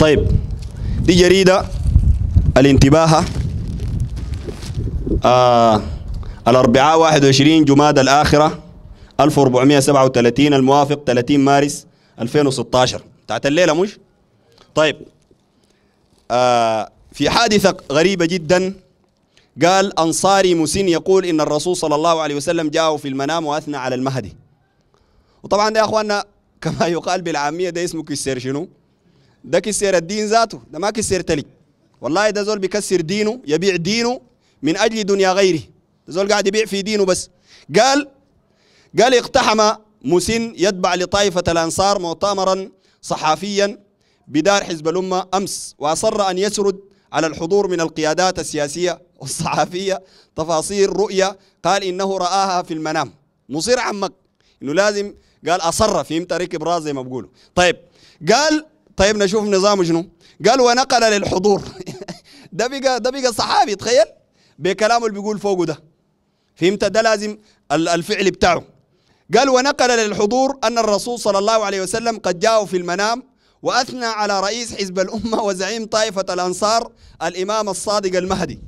طيب دي جريدة الانتباه آه الأربعاء 21 جماد الآخرة 1437 الموافق 30 مارس 2016 بتاعت الليلة مش؟ طيب آه في حادثة غريبة جدا قال أنصاري مسن يقول إن الرسول صلى الله عليه وسلم جاءه في المنام وأثنى على المهدي وطبعا ده يا أخواننا كما يقال بالعامية ده اسمه كسر شنو؟ ده كسر الدين ذاته ده ما كسر تلي والله ده زول بيكسر دينه يبيع دينه من أجل دنيا غيره ده زول قاعد يبيع في دينه بس قال قال اقتحم مسن يتبع لطائفة الأنصار مؤتمرا صحافيا بدار حزب الأمة أمس وأصر أن يسرد على الحضور من القيادات السياسية والصحافية تفاصيل رؤيا قال إنه رآها في المنام مصير عمك إنه لازم قال أصر فهمت ركب راس زي ما بقولوا طيب قال طيب نشوف نظامه شنو قال ونقل للحضور ده بقى ده بقى صحابي تخيل بكلامه اللي بيقول فوقه ده فهمت ده لازم الفعل بتاعه قال ونقل للحضور أن الرسول صلى الله عليه وسلم قد جاءه في المنام وأثنى على رئيس حزب الأمة وزعيم طائفة الأنصار الإمام الصادق المهدي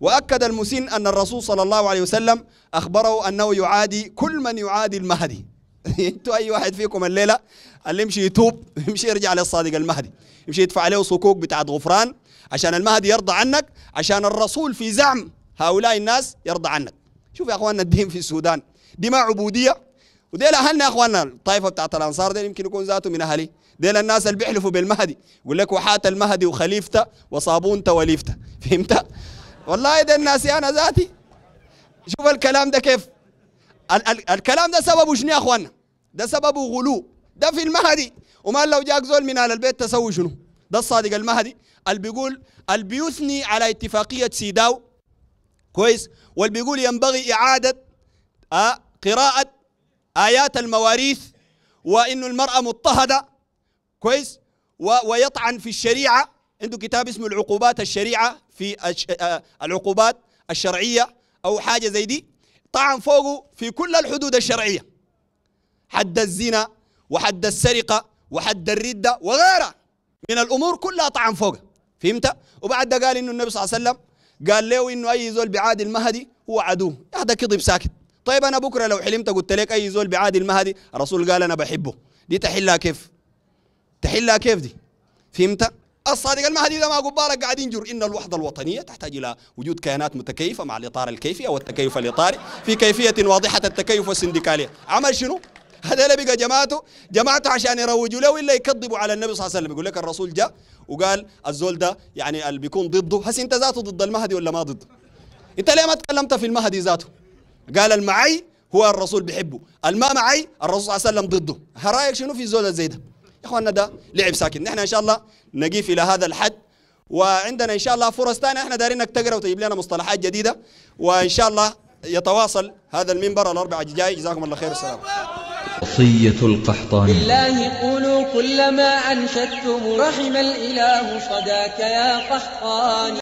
وأكد المسن أن الرسول صلى الله عليه وسلم أخبره أنه يعادي كل من يعادي المهدي انتوا اي واحد فيكم الليله اللي يمشي يتوب يمشي يرجع للصادق المهدي يمشي يدفع عليه صكوك بتاعت غفران عشان المهدي يرضى عنك عشان الرسول في زعم هؤلاء الناس يرضى عنك شوف يا اخواننا الدين في السودان دي ما عبوديه وديل اهلنا يا اخواننا الطائفه بتاعت الانصار ديل يمكن يكون ذاته من اهلي ديل الناس اللي بيحلفوا بالمهدي يقول لك وحات المهدي وخليفته وصابونته وليفته فهمت والله ديل ناسي انا ذاتي شوف الكلام ده كيف ال ال الكلام ده سببه شنو يا اخوانا ده سببه غلو ده في المهدي وما لو جاك زول من على البيت تسوي شنو ده الصادق المهدي اللي بيقول اللي بيثني على اتفاقيه سيداو كويس واللي بيقول ينبغي اعاده آه قراءه ايات المواريث وانه المراه مضطهده كويس و ويطعن في الشريعه عنده كتاب اسمه العقوبات الشريعه في آه، العقوبات الشرعيه او حاجه زي دي طعن فوقه في كل الحدود الشرعية حد الزنا وحد السرقة وحد الردة وغيرها من الأمور كلها طعن فوقه فهمت؟ وبعد ده قال إنه النبي صلى الله عليه وسلم قال له إنه أي زول بعاد المهدي هو عدو هذا كذب ساكت طيب أنا بكرة لو حلمت قلت لك أي زول بعاد المهدي الرسول قال أنا بحبه دي تحلها كيف؟ تحلها كيف دي؟ فهمت؟ الصادق المهدي ده ما قبالك قاعد ينجر ان الوحده الوطنيه تحتاج الى وجود كيانات متكيفه مع الاطار الكيفي او التكيف الاطاري في كيفيه واضحه التكيف السندكالي عمل شنو؟ هذا بقى جماعته جماعته عشان يروجوا له الا يكذبوا على النبي صلى الله عليه وسلم يقول لك الرسول جاء وقال الزول ده يعني اللي بيكون ضده هسه انت ذاته ضد المهدي ولا ما ضده؟ انت ليه ما تكلمت في المهدي ذاته؟ قال المعي هو الرسول بيحبه، الما معي الرسول صلى الله عليه وسلم ضده، هرايك شنو في زول زي ده؟ اخواننا ده لعب ساكن نحن ان شاء الله نقيف الى هذا الحد وعندنا ان شاء الله فرص ثانيه احنا انك تقرا وتجيب لنا مصطلحات جديده وان شاء الله يتواصل هذا المنبر الاربعاء الجاي جزاكم الله خير والسلام وصية القحطاني بالله قولوا كلما أنشدتم رحم الإله صداك يا قحطاني